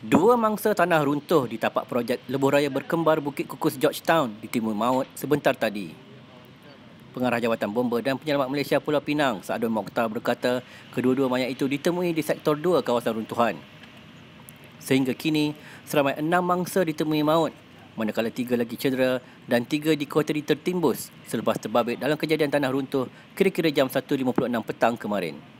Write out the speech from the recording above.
Dua mangsa tanah runtuh di tapak projek lebuh raya berkembar Bukit Kukus Georgetown di Timur Maut sebentar tadi. Pengarah Jawatan Bomba dan Penyelamat Malaysia Pulau Pinang, Saadun Mokhtar berkata kedua-dua mayat itu ditemui di sektor dua kawasan runtuhan. Sehingga kini, seramai enam mangsa ditemui maut, manakala tiga lagi cedera dan tiga dikuatiri ditertimbus selepas terbabit dalam kejadian tanah runtuh kira-kira jam 1.56 petang kemarin.